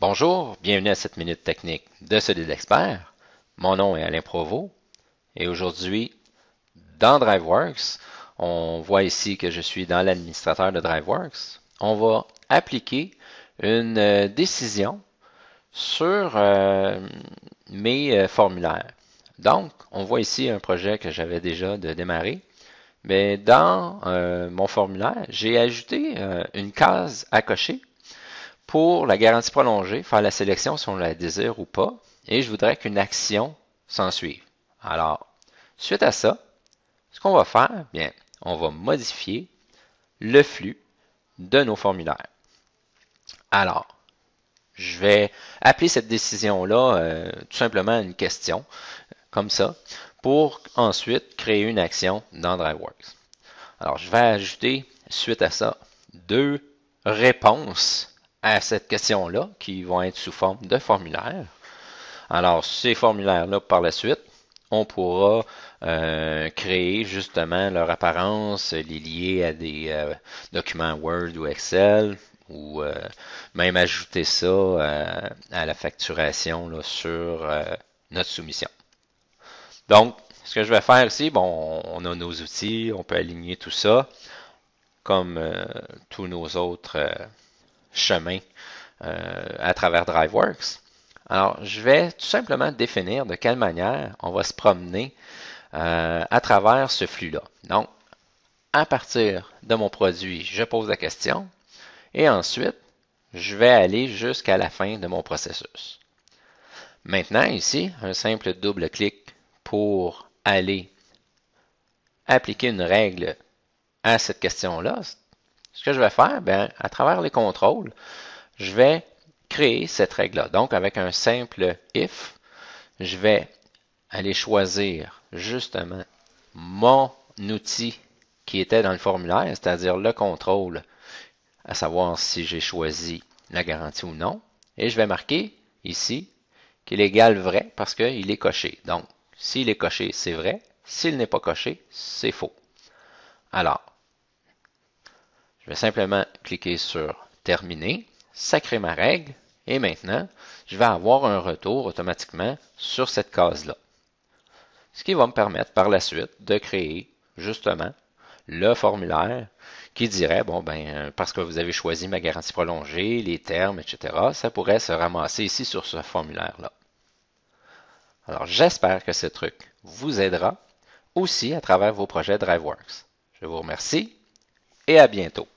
Bonjour, bienvenue à cette minute technique de Solid Expert. Mon nom est Alain Provost et aujourd'hui, dans DriveWorks, on voit ici que je suis dans l'administrateur de DriveWorks. On va appliquer une euh, décision sur euh, mes euh, formulaires. Donc, on voit ici un projet que j'avais déjà de démarrer. Mais dans euh, mon formulaire, j'ai ajouté euh, une case à cocher pour la garantie prolongée, faire la sélection si on la désire ou pas, et je voudrais qu'une action s'en Alors, suite à ça, ce qu'on va faire, bien, on va modifier le flux de nos formulaires. Alors, je vais appeler cette décision-là euh, tout simplement une question, comme ça pour ensuite créer une action dans DriveWorks. Alors, je vais ajouter, suite à ça, deux réponses à cette question-là qui vont être sous forme de formulaire. Alors, ces formulaires-là, par la suite, on pourra euh, créer justement leur apparence, euh, les lier à des euh, documents Word ou Excel, ou même ajouter ça à la facturation sur notre soumission. Donc, ce que je vais faire ici, bon, on a nos outils, on peut aligner tout ça, comme euh, tous nos autres euh, chemins euh, à travers DriveWorks. Alors, je vais tout simplement définir de quelle manière on va se promener à travers ce flux-là. Donc, à partir de mon produit, je pose la question et ensuite, je vais aller jusqu'à la fin de mon processus. Maintenant, ici, un simple double-clic pour aller appliquer une règle à cette question-là, ce que je vais faire, bien, à travers les contrôles, je vais créer cette règle-là. Donc, avec un simple if, je vais aller choisir justement mon outil qui était dans le formulaire, c'est-à-dire le contrôle, à savoir si j'ai choisi la garantie ou non. Et je vais marquer ici qu'il est égal vrai parce qu'il est coché. Donc, s'il est coché, c'est vrai. S'il n'est pas coché, c'est faux. Alors, je vais simplement cliquer sur Terminer, ça ma règle, et maintenant, je vais avoir un retour automatiquement sur cette case-là. Ce qui va me permettre par la suite de créer justement le formulaire qui dirait, bon, ben, euh, parce que vous avez choisi ma garantie prolongée, les termes, etc., ça pourrait se ramasser ici sur ce formulaire-là. Alors j'espère que ce truc vous aidera aussi à travers vos projets DriveWorks. Je vous remercie et à bientôt.